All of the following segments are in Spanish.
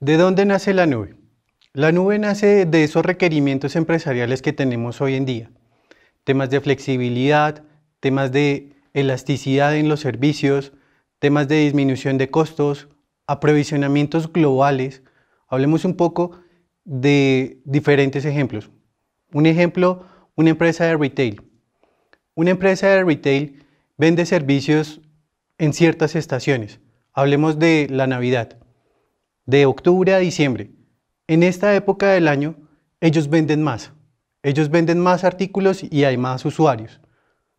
¿De dónde nace la nube? La nube nace de esos requerimientos empresariales que tenemos hoy en día. Temas de flexibilidad, temas de elasticidad en los servicios, temas de disminución de costos, aprovisionamientos globales. Hablemos un poco de diferentes ejemplos. Un ejemplo, una empresa de retail. Una empresa de retail vende servicios en ciertas estaciones. Hablemos de la Navidad de octubre a diciembre, en esta época del año, ellos venden más. Ellos venden más artículos y hay más usuarios.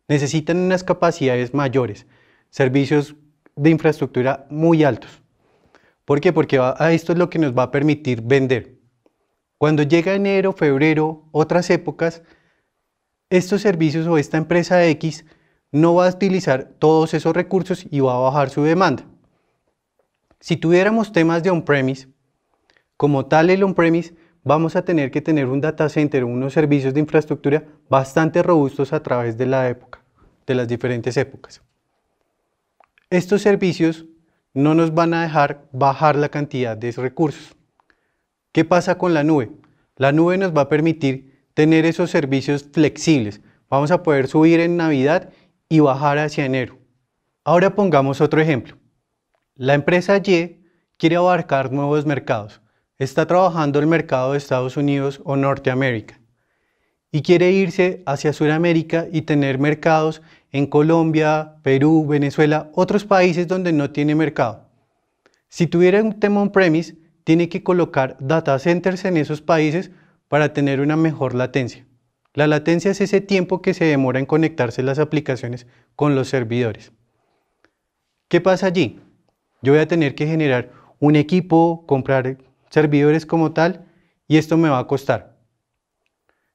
Necesitan unas capacidades mayores, servicios de infraestructura muy altos. ¿Por qué? Porque a esto es lo que nos va a permitir vender. Cuando llega enero, febrero, otras épocas, estos servicios o esta empresa X no va a utilizar todos esos recursos y va a bajar su demanda. Si tuviéramos temas de on-premise, como tal el on-premise, vamos a tener que tener un data center, unos servicios de infraestructura bastante robustos a través de la época, de las diferentes épocas. Estos servicios no nos van a dejar bajar la cantidad de recursos. ¿Qué pasa con la nube? La nube nos va a permitir tener esos servicios flexibles. Vamos a poder subir en Navidad y bajar hacia enero. Ahora pongamos otro ejemplo. La empresa Y quiere abarcar nuevos mercados. Está trabajando el mercado de Estados Unidos o Norteamérica y quiere irse hacia Sudamérica y tener mercados en Colombia, Perú, Venezuela, otros países donde no tiene mercado. Si tuviera un tema on-premise, tiene que colocar data centers en esos países para tener una mejor latencia. La latencia es ese tiempo que se demora en conectarse las aplicaciones con los servidores. ¿Qué pasa allí? Yo voy a tener que generar un equipo, comprar servidores como tal, y esto me va a costar.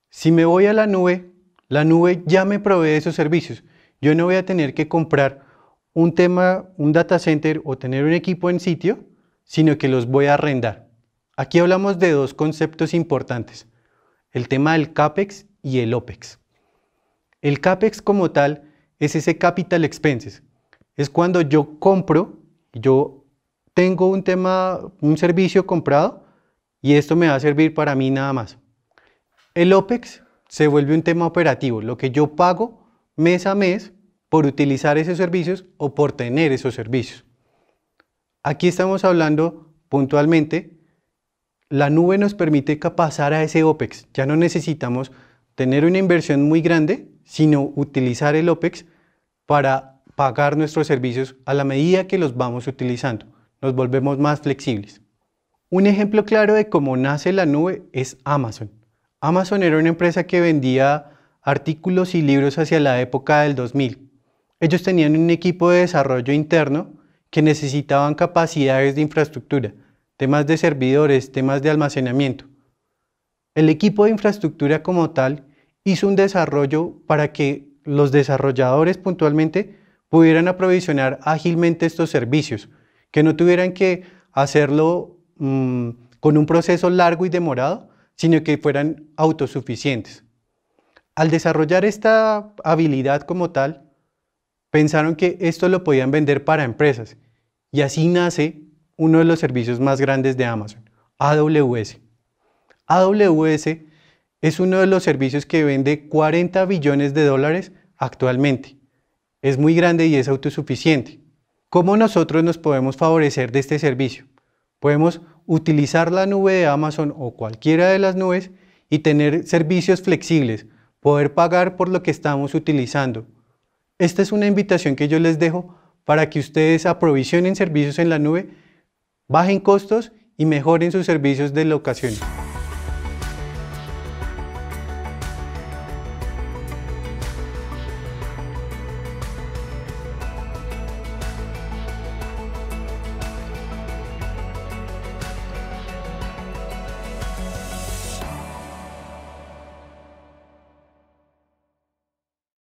Si me voy a la nube, la nube ya me provee esos servicios. Yo no voy a tener que comprar un tema, un data center o tener un equipo en sitio, sino que los voy a arrendar. Aquí hablamos de dos conceptos importantes, el tema del CAPEX y el OPEX. El CAPEX como tal es ese capital expenses. Es cuando yo compro yo tengo un tema, un servicio comprado y esto me va a servir para mí nada más. El OPEX se vuelve un tema operativo, lo que yo pago mes a mes por utilizar esos servicios o por tener esos servicios. Aquí estamos hablando puntualmente, la nube nos permite pasar a ese OPEX. Ya no necesitamos tener una inversión muy grande, sino utilizar el OPEX para pagar nuestros servicios a la medida que los vamos utilizando. Nos volvemos más flexibles. Un ejemplo claro de cómo nace la nube es Amazon. Amazon era una empresa que vendía artículos y libros hacia la época del 2000. Ellos tenían un equipo de desarrollo interno que necesitaban capacidades de infraestructura, temas de servidores, temas de almacenamiento. El equipo de infraestructura como tal hizo un desarrollo para que los desarrolladores puntualmente pudieran aprovisionar ágilmente estos servicios, que no tuvieran que hacerlo mm, con un proceso largo y demorado, sino que fueran autosuficientes. Al desarrollar esta habilidad como tal, pensaron que esto lo podían vender para empresas y así nace uno de los servicios más grandes de Amazon, AWS. AWS es uno de los servicios que vende 40 billones de dólares actualmente es muy grande y es autosuficiente. ¿Cómo nosotros nos podemos favorecer de este servicio? Podemos utilizar la nube de Amazon o cualquiera de las nubes y tener servicios flexibles, poder pagar por lo que estamos utilizando. Esta es una invitación que yo les dejo para que ustedes aprovisionen servicios en la nube, bajen costos y mejoren sus servicios de locación.